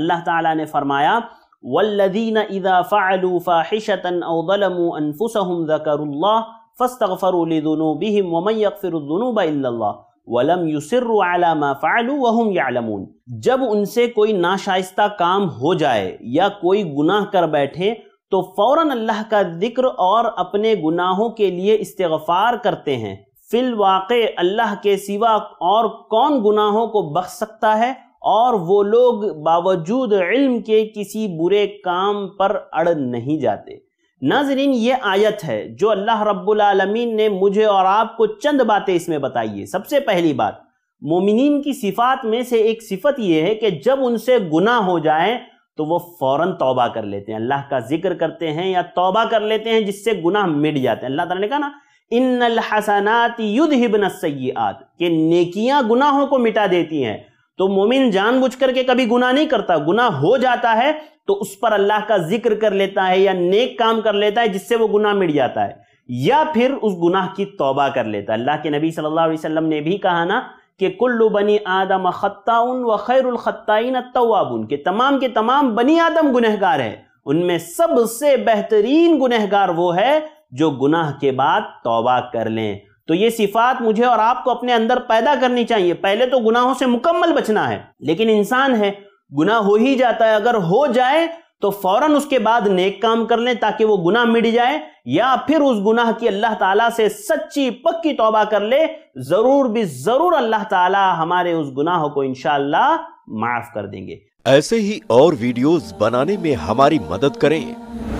अल्लाह ताला ने फरमाया والذين اذا فعلوا فاحشه او ظلموا انفسهم ذكروا الله فاستغفروا لذنوبهم ومن يغفر الذنوب الا الله ولم يصروا على ما فعلوا وهم يعلمون जब उनसे कोई नाशाइस्ता काम हो जाए या कोई गुनाह कर बैठे तो फ़ौरन अल्लाह का जिक्र और अपने गुनाहों के लिए इस्तगफ़ार करते हैं फिल वाक़ अल्लाह के सिवा और कौन गुनाहों को बख्श सकता है और वो लोग बावजूद इल्म के किसी बुरे काम पर अड़ नहीं जाते नाजरीन ये आयत है जो अल्लाह रब्बुल ने मुझे और आपको चंद बातें इसमें बताई है सबसे पहली बात मोमिन की सिफात में से एक सिफत यह है कि जब उनसे गुनाह हो जाए तो वो फौरन तौबा कर लेते हैं अल्लाह का जिक्र करते हैं या तौबा कर लेते हैं जिससे गुनाह मिट जाते हैं अल्लाह ताला ने कहा ना इन हसनात युद्ध हिबन सयात के नेकियां गुनाहों को मिटा देती हैं तो मोमिन बुझ करके कभी गुना नहीं करता गुना हो जाता है तो उस पर अल्लाह का जिक्र कर लेता है या नेक काम कर लेता है जिससे वो गुना मिट जाता है या फिर उस गुनाह की तौबा कर लेता है अल्लाह के नबी सल्लल्लाहु अलैहि वसल्लम ने भी कहा ना कि कुल्लु बनी आदम खत्ताउन व खत्ताइन तवाबुन के तमाम के तमाम बनी आदम गुनहगार है उनमें सबसे बेहतरीन गुनहगार वो है जो गुनाह के बाद तौबा कर लें तो ये सिफात मुझे और आपको अपने अंदर पैदा करनी चाहिए पहले तो गुनाहों से मुकम्मल बचना है लेकिन इंसान है गुनाह हो ही जाता है अगर हो जाए तो फौरन उसके बाद नेक काम कर लें ताकि वो गुनाह मिट जाए या फिर उस गुनाह की अल्लाह ताला से सच्ची पक्की तौबा कर ले जरूर भी जरूर अल्लाह ताला हमारे उस गुनाह को इनशाला माफ कर देंगे ऐसे ही और वीडियोस बनाने में हमारी मदद करें